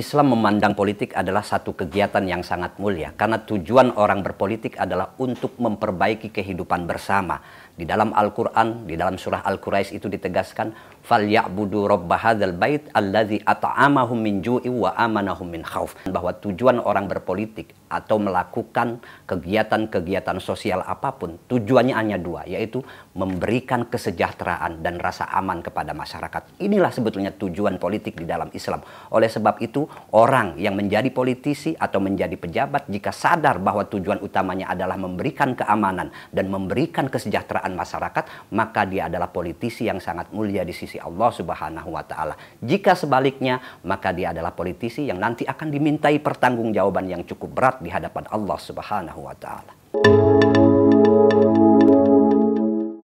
Islam memandang politik adalah satu kegiatan yang sangat mulia karena tujuan orang berpolitik adalah untuk memperbaiki kehidupan bersama. Di dalam Al-Qur'an, di dalam surah Al-Quraisy itu ditegaskan falyabudu rabb hadzal bait allazi at'amahum min ju'i wa amanahum min khauf. Bahwa tujuan orang berpolitik atau melakukan kegiatan-kegiatan sosial apapun tujuannya hanya dua yaitu memberikan kesejahteraan dan rasa aman kepada masyarakat. Inilah sebetulnya tujuan politik di dalam Islam. Oleh sebab itu orang yang menjadi politisi atau menjadi pejabat jika sadar bahwa tujuan utamanya adalah memberikan keamanan dan memberikan kesejahteraan masyarakat, maka dia adalah politisi yang sangat mulia di sisi Allah Subhanahu wa taala. Jika sebaliknya, maka dia adalah politisi yang nanti akan dimintai pertanggungjawaban yang cukup berat di hadapan Allah Subhanahu wa taala.